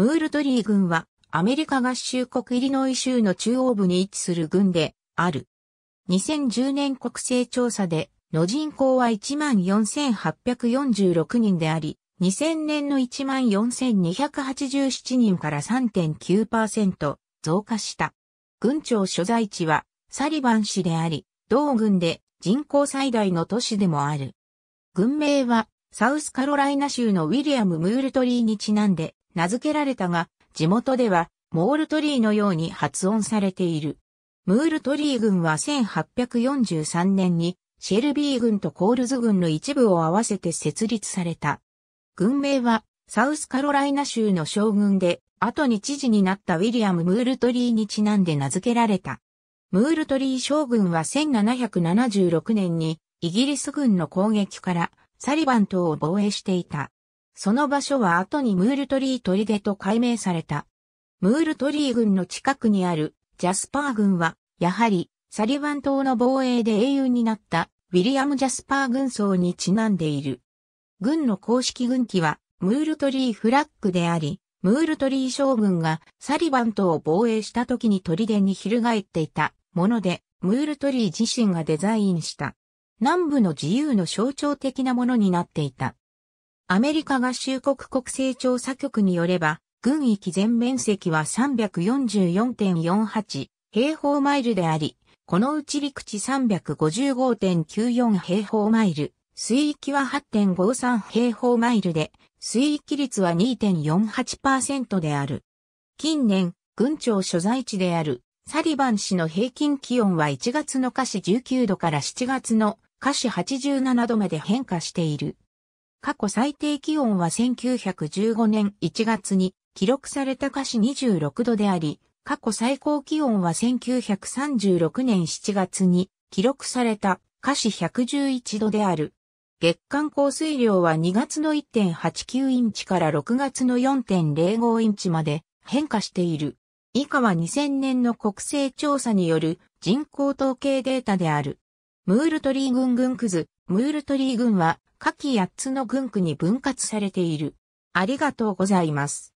ムールトリー軍はアメリカ合衆国イリノイ州の中央部に位置する軍である。2010年国勢調査での人口は14,846人であり、2000年の14,287人から3.9%増加した。郡庁所在地はサリバン市であり、同軍で人口最大の都市でもある。軍名はサウスカロライナ州のウィリアム・ムールトリーにちなんで名付けられたが、地元ではモールトリーのように発音されている。ムールトリー軍は1843年にシェルビー軍とコールズ軍の一部を合わせて設立された。軍名はサウスカロライナ州の将軍で、後に知事になったウィリアム・ムールトリーにちなんで名付けられた。ムールトリー将軍は1776年にイギリス軍の攻撃からサリバン島を防衛していた。その場所は後にムールトリー砦と改名された。ムールトリー軍の近くにあるジャスパー軍は、やはりサリバン島の防衛で英雄になったウィリアム・ジャスパー軍曹にちなんでいる。軍の公式軍旗はムールトリーフラッグであり、ムールトリー将軍がサリバン島を防衛した時に砦に翻っていたもので、ムールトリー自身がデザインした。南部の自由の象徴的なものになっていた。アメリカ合衆国国勢調査局によれば、軍域全面積は344.48平方マイルであり、このうち陸地355.94平方マイル、水域は8.53平方マイルで、水域率は2.48%である。近年、軍庁所在地であるサリバン市の平均気温は1月の下市19度から7月の下市87度まで変化している。過去最低気温は1915年1月に記録された華氏26度であり、過去最高気温は1936年7月に記録された華氏111度である。月間降水量は2月の1.89インチから6月の4.05インチまで変化している。以下は2000年の国勢調査による人口統計データである。ムールトリー郡郡クズ。ムールトリー郡は下記8つの群区に分割されている。ありがとうございます。